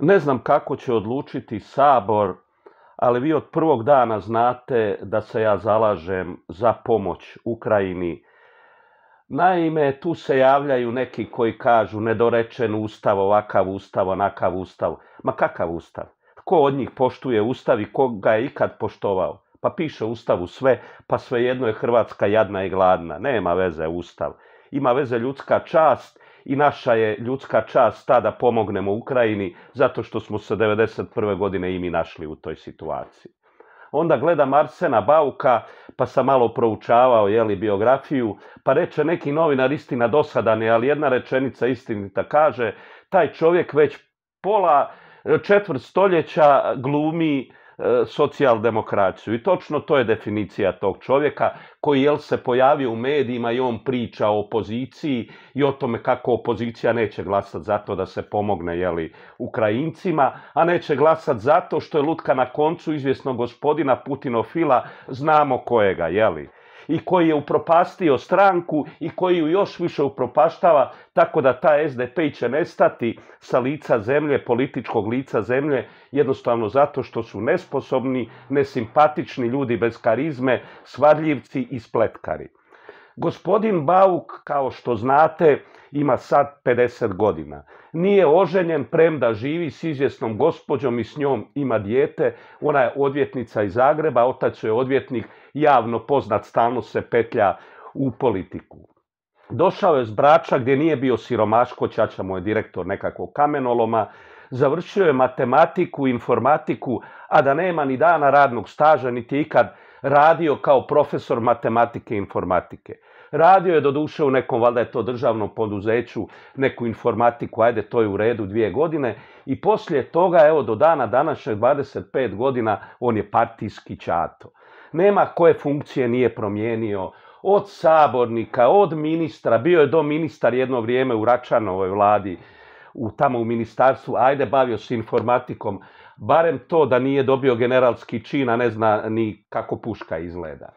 Ne znam kako će odlučiti sabor, ali vi od prvog dana znate da se ja zalažem za pomoć Ukrajini. Naime, tu se javljaju neki koji kažu nedorečen ustav, ovakav ustav, onakav ustav. Ma kakav ustav? Tko od njih poštuje ustav i ko ga je ikad poštovao? Pa piše ustavu sve, pa svejedno je Hrvatska jadna i gladna. Nema veze ustav. Ima veze ljudska čast i naša je ljudska čast ta da pomognemo Ukrajini zato što smo se 1991. godine i mi našli u toj situaciji. Onda gledam Arsena Bauka, pa sam malo proučavao jeli, biografiju, pa reče neki novinar istina dosadan je, ali jedna rečenica istinita kaže, taj čovjek već pola četvrt stoljeća glumi E, socijaldemokraciju. I točno to je definicija tog čovjeka koji jel se pojavio u medijima i on priča o opoziciji i o tome kako opozicija neće glasati za to da se pomogne jeli, Ukrajincima, a neće glasati zato što je lutka na koncu izvjesnog gospodina Putinofila, znamo kojega, jeli i koji je upropastio stranku i koji ju još više upropaštava, tako da ta SDP će nestati sa lica zemlje, političkog lica zemlje, jednostavno zato što su nesposobni, nesimpatični ljudi bez karizme, svadljivci i spletkari. Gospodin Bauk, kao što znate, ima sad 50 godina. Nije oženjen, premda živi s izvjesnom gospođom i s njom ima dijete. Ona je odvjetnica iz Zagreba, otac je odvjetnik, javno poznat, stalno se petlja u politiku. Došao je s Brača gdje nije bio siromaško, Čača mu je direktor nekakvog kamenoloma, završio je matematiku, informatiku, a da nema ni dana radnog staža, niti ikad radio kao profesor matematike i informatike. Radio je doduše u nekom, valjda je to državnom poduzeću, neku informatiku, ajde to je u redu dvije godine. I poslije toga, evo do dana današnjeg 25 godina, on je partijski čato. Nema koje funkcije nije promijenio, od sabornika, od ministra, bio je do ministar jedno vrijeme u Račanovoj vladi, u, tamo u ministarstvu, ajde bavio se informatikom, barem to da nije dobio generalski čin, a ne zna ni kako puška izgleda.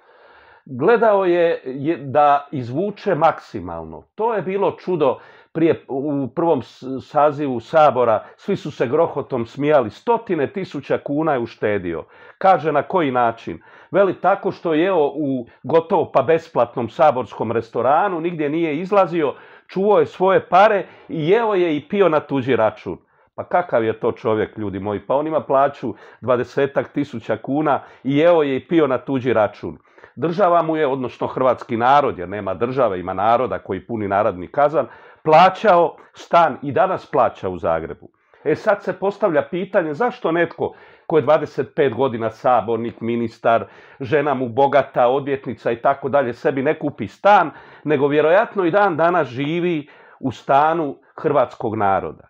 Gledao je, da izvuče maksimalno. To je bilo čudo prije u prvom sazivu sabora svi su se grohotom smijali stotine tisuća kuna je uštedio kaže na koji način veli tako što jeo u gotovo pa besplatnom saborskom restoranu nigdje nije izlazio čuo je svoje pare i jeo je i pio na tuđi račun. Pa kakav je to čovjek, ljudi moji? Pa on ima plaću 20 tisuća kuna i jeo je i pio na tuđi račun. Država mu je, odnosno hrvatski narod, jer nema države, ima naroda koji puni narodni kazan, plaćao stan i danas plaća u Zagrebu. E sad se postavlja pitanje zašto netko tko je 25 godina sabornik, ministar, žena mu bogata, odvjetnica i tako dalje, sebi ne kupi stan, nego vjerojatno i dan danas živi u stanu hrvatskog naroda.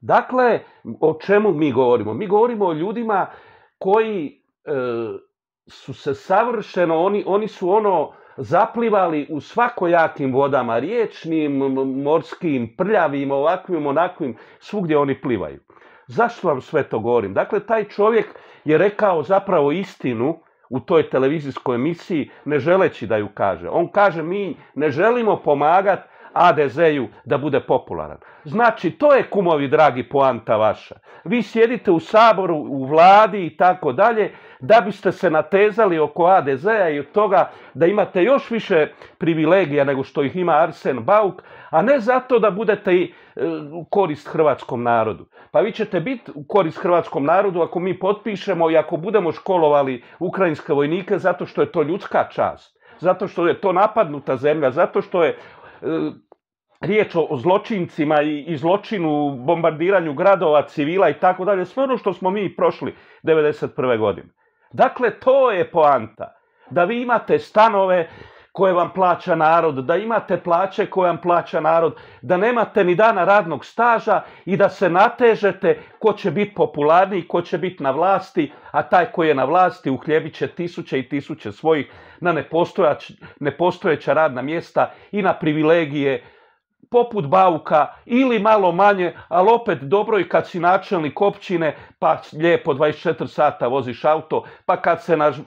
Dakle, o čemu mi govorimo? Mi govorimo o ljudima koji e, su se savršeno, oni, oni su ono zaplivali u svakojakim vodama, riječnim, morskim, prljavim, ovakvim, onakvim, svugdje oni plivaju. Zašto vam sve to govorim? Dakle, taj čovjek je rekao zapravo istinu u toj televizijskoj emisiji, ne želeći da ju kaže. On kaže, mi ne želimo pomagati adz u da bude popularan. Znači, to je kumovi dragi poanta vaša. Vi sjedite u saboru, u vladi i tako dalje, da biste se natezali oko ADZ-a i od toga da imate još više privilegija nego što ih ima Arsen Bauk, a ne zato da budete i e, u korist hrvatskom narodu. Pa vi ćete biti u korist hrvatskom narodu ako mi potpišemo i ako budemo školovali ukrajinske vojnike zato što je to ljudska čast zato što je to napadnuta zemlja, zato što je E, riječ o zločincima i zločinu, bombardiranju gradova, civila i tako dalje, sve ono što smo mi prošli 1991. godine. Dakle, to je poanta. Da vi imate stanove koje vam plaća narod, da imate plaće koje vam plaća narod, da nemate ni dana radnog staža i da se natežete ko će biti popularniji, ko će biti na vlasti, a taj koji je na vlasti uhljebit će tisuće i tisuće svojih na nepostojeća radna mjesta i na privilegije poput Bauka ili malo manje, ali opet dobro i kad si načelnik općine, pa lijepo 24 sata voziš auto, pa kad se naž,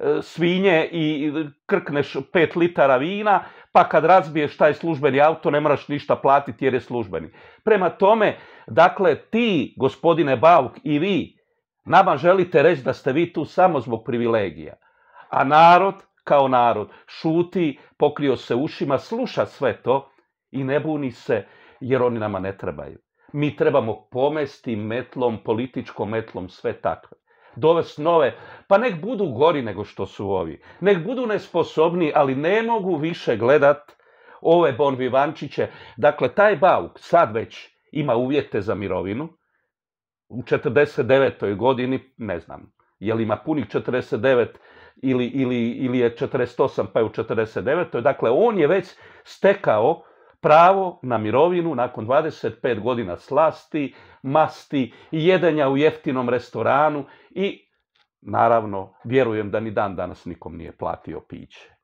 E, svinje i krkneš pet litara vina, pa kad razbiješ taj službeni auto ne moraš ništa platiti jer je službeni. Prema tome, dakle, ti, gospodine Bauk i vi, nama želite reći da ste vi tu samo zbog privilegija. A narod, kao narod, šuti, pokrio se ušima, sluša sve to i ne buni se jer oni nama ne trebaju. Mi trebamo pomesti metlom, političkom metlom sve takve dovesti nove. Pa nek budu gori nego što su ovi. Nek budu nesposobni, ali ne mogu više gledat ove vivančiće. Dakle, taj Bauk sad već ima uvjete za mirovinu. U 49. godini, ne znam, je li ima punih 49 ili, ili, ili je 48 pa je u 49. Dakle, on je već stekao pravo na mirovinu nakon 25 godina slasti, masti, jedenja u jeftinom restoranu i naravno vjerujem da ni dan danas nikom nije platio piće.